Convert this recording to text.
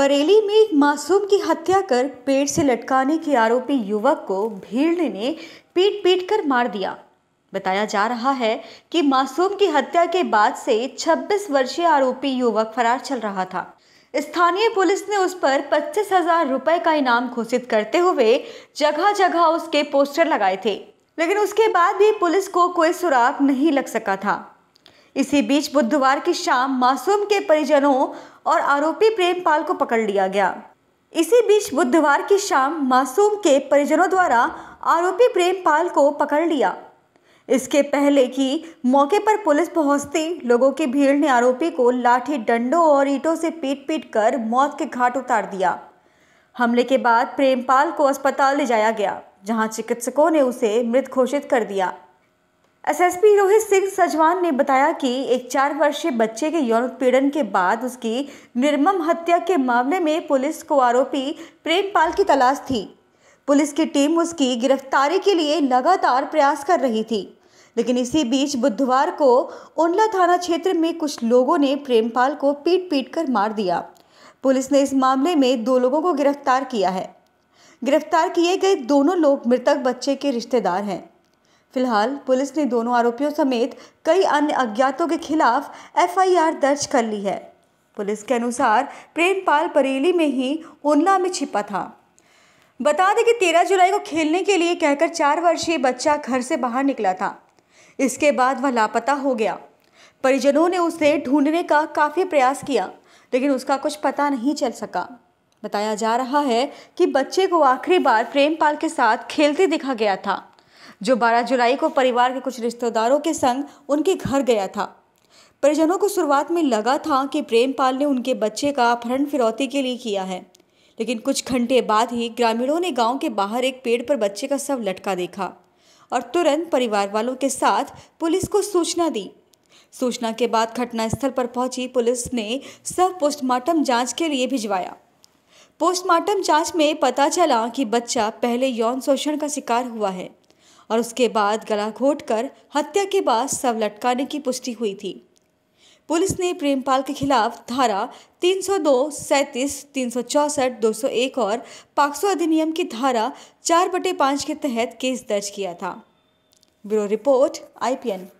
बरेली में एक मासूम की हत्या कर पेड़ से लटकाने के आरोपी युवक को भीड़ ने पीट पीट कर मार दिया बताया जा रहा है कि मासूम की हत्या के बाद से 26 वर्षीय आरोपी युवक फरार चल रहा था स्थानीय पुलिस ने उस पर पच्चीस हजार रुपए का इनाम घोषित करते हुए जगह जगह उसके पोस्टर लगाए थे लेकिन उसके बाद भी पुलिस को कोई सुराग नहीं लग सका था इसी बीच बुधवार की शाम मासूम के परिजनों और आरोपी प्रेमपाल को पकड़ लिया गया इसी बीच बुधवार की शाम मासूम के परिजनों द्वारा आरोपी प्रेमपाल को पकड़ लिया इसके पहले कि मौके पर पुलिस पहुंचती लोगों की भीड़ ने आरोपी को लाठी डंडों और ईंटों से पीट पीट कर मौत के घाट उतार दिया हमले के बाद प्रेमपाल को अस्पताल ले जाया गया जहां चिकित्सकों ने उसे मृत घोषित कर दिया एसएसपी रोहित सिंह सजवान ने बताया कि एक चार वर्षीय बच्चे के यौन उत्पीड़न के बाद उसकी निर्मम हत्या के मामले में पुलिस को आरोपी प्रेम पाल की तलाश थी पुलिस की टीम उसकी गिरफ्तारी के लिए लगातार प्रयास कर रही थी लेकिन इसी बीच बुधवार को उनला थाना क्षेत्र में कुछ लोगों ने प्रेमपाल को पीट पीट कर मार दिया पुलिस ने इस मामले में दो लोगों को गिरफ्तार किया है गिरफ्तार किए गए दोनों लोग मृतक बच्चे के रिश्तेदार हैं फिलहाल पुलिस ने दोनों आरोपियों समेत कई अन्य अज्ञातों के खिलाफ एफआईआर दर्ज कर ली है पुलिस के अनुसार प्रेमपाल बरेली में ही उन्ना में छिपा था बता दें कि 13 जुलाई को खेलने के लिए कहकर चार वर्षीय बच्चा घर से बाहर निकला था इसके बाद वह लापता हो गया परिजनों ने उसे ढूंढने का काफ़ी प्रयास किया लेकिन उसका कुछ पता नहीं चल सका बताया जा रहा है कि बच्चे को आखिरी बार प्रेमपाल के साथ खेलते देखा गया था जो 12 जुलाई को परिवार के कुछ रिश्तेदारों के संग उनके घर गया था परिजनों को शुरुआत में लगा था कि प्रेमपाल ने उनके बच्चे का अपहरण फिरौती के लिए किया है लेकिन कुछ घंटे बाद ही ग्रामीणों ने गांव के बाहर एक पेड़ पर बच्चे का शव लटका देखा और तुरंत परिवार वालों के साथ पुलिस को सूचना दी सूचना के बाद घटनास्थल पर पहुंची पुलिस ने सब पोस्टमार्टम जांच के लिए भिजवाया पोस्टमार्टम जांच में पता चला कि बच्चा पहले यौन शोषण का शिकार हुआ है और उसके बाद गला कर हत्या के बाद सब लटकाने की पुष्टि हुई थी पुलिस ने प्रेमपाल के खिलाफ धारा 302, 37, 364, 201 और पाक्सो अधिनियम की धारा चार बटे पाँच के तहत केस दर्ज किया था ब्यूरो रिपोर्ट आईपीएन